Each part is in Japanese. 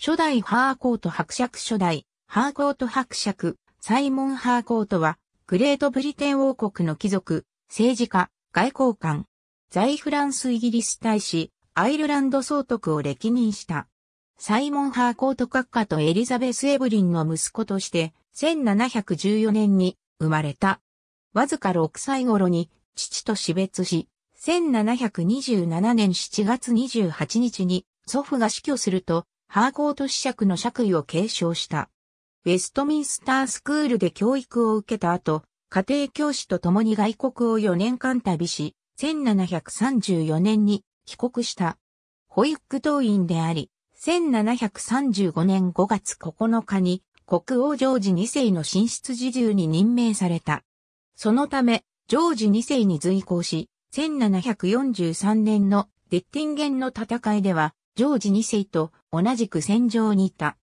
初代ハーコート伯爵初代、ハーコート伯爵、サイモン・ハーコートは、グレートブリテン王国の貴族、政治家、外交官、在フランスイギリス大使、アイルランド総督を歴任した。サイモン・ハーコート閣下とエリザベス・エブリンの息子として、1714年に生まれた。わずか6歳頃に父と死別し、1727年7月28日に祖父が死去すると、ハーコート子爵の爵位を継承した。ウェストミンスタースクールで教育を受けた後、家庭教師と共に外国を4年間旅し、1734年に帰国した。保育党員であり、1735年5月9日に国王ジョージ2世の進出自重に任命された。そのため、ジョージ2世に随行し、1743年のデッティンゲンの戦いでは、ジョージ2世と同じく戦場にいた。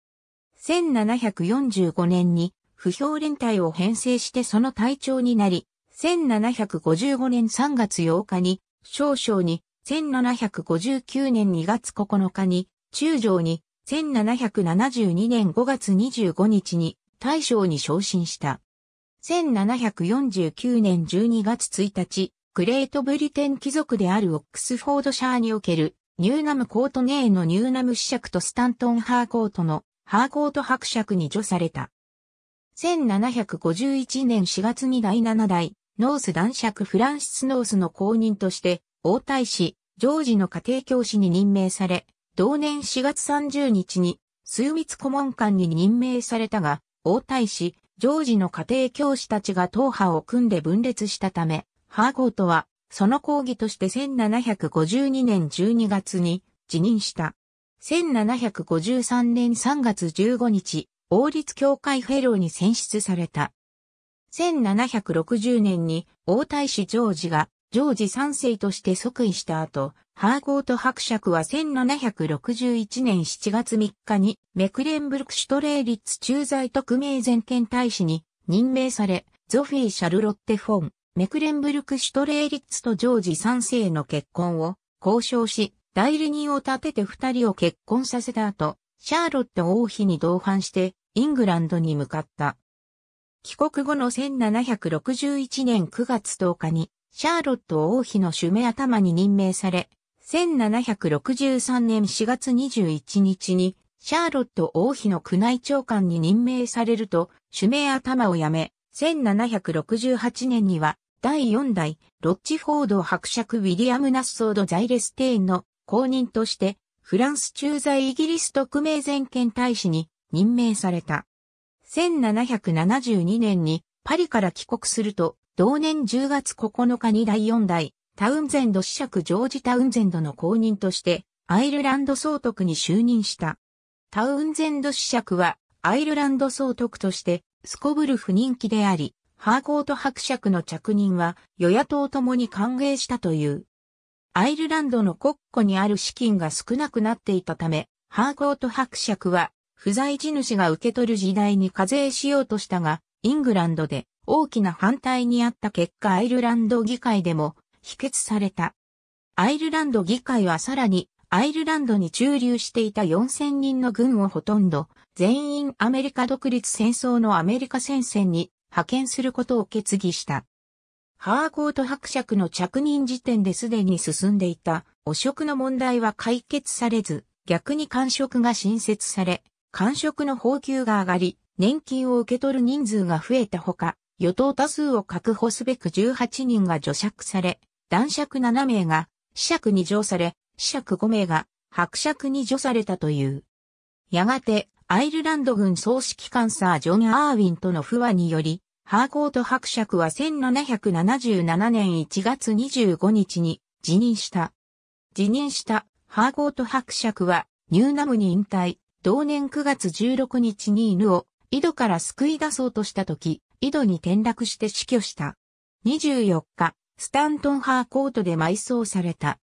1745年に不評連隊を編成してその隊長になり、1755年3月8日に、少々に、1759年2月9日に、中将に、1772年5月25日に、大将に昇進した。1749年12月1日、グレートブリテン貴族であるオックスフォードシャーにおけるニューナムコートネーのニューナム子爵とスタントン・ハーコートのハーコート伯爵に除された。1751年4月に第7代ノース男爵フランシス・ノースの公認として王太子、ジョージの家庭教師に任命され、同年4月30日に枢密顧問官に任命されたが、王太子、ジョージの家庭教師たちが党派を組んで分裂したため、ハーコートはその抗議として1752年12月に辞任した。1753年3月15日、王立協会フェローに選出された。1760年に王太子ジョージがジョージ3世として即位した後、ハーコート伯爵は1761年7月3日にメクレンブルクシュトレーリッツ駐在特命全権大使に任命され、ゾフィー・シャルロッテ・フォン、メクレンブルク・シュトレーリッツとジョージ3世の結婚を交渉し、代理人を立てて二人を結婚させた後、シャーロット王妃に同伴してイングランドに向かった。帰国後の1761年9月10日に、シャーロット王妃の主目頭に任命され、1763年4月21日に、シャーロット王妃の宮内長官に任命されると、主名頭を辞め、1768年には第4代、ロッチフォード伯爵ウィリアム・ナッソード・ザイレステインの公認として、フランス駐在イギリス特命全権大使に任命された。1772年にパリから帰国すると、同年10月9日に第4代、タウンゼンド子爵ジョージ・タウンゼンドの公認として、アイルランド総督に就任した。タウンゼンド子爵は、アイルランド総督として、すこぶる不人気であり、ハーコート伯爵の着任は与野党ともに歓迎したという。アイルランドの国庫にある資金が少なくなっていたため、ハーコート伯爵は不在地主が受け取る時代に課税しようとしたが、イングランドで大きな反対にあった結果アイルランド議会でも否決された。アイルランド議会はさらにアイルランドに駐留していた4000人の軍をほとんど全員アメリカ独立戦争のアメリカ戦線に派遣することを決議した。ハーコート伯爵の着任時点ですでに進んでいた汚職の問題は解決されず、逆に官職が新設され、官職の報給が上がり、年金を受け取る人数が増えたほか、与党多数を確保すべく18人が除釈され、男爵7名が、死爵に上され、死爵5名が、伯爵に除されたという。やがて、アイルランド軍総指揮官サー・ジョン・アーウィンとの不和により、ハーコート伯爵は1777年1月25日に辞任した。辞任したハーコート伯爵はニューナムに引退、同年9月16日に犬を井戸から救い出そうとした時、井戸に転落して死去した。24日、スタントンハーコートで埋葬された。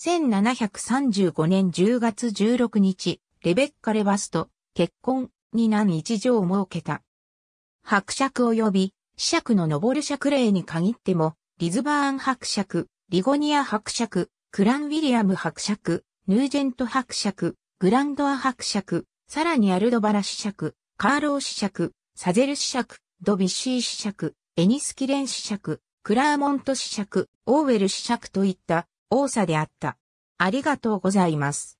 1735年10月16日、レベッカ・レバスト、結婚に難一条を設けた。伯爵及び、子爵の登る爵令に限っても、リズバーン伯爵、リゴニア伯爵、クランウィリアム伯爵、ヌージェント伯爵、グランドア伯爵、さらにアルドバラ子爵、カーロー子爵、サゼル子爵、ドビッシー子爵、エニスキレン子爵、クラーモント子爵、オーウェル子爵といった多さであった。ありがとうございます。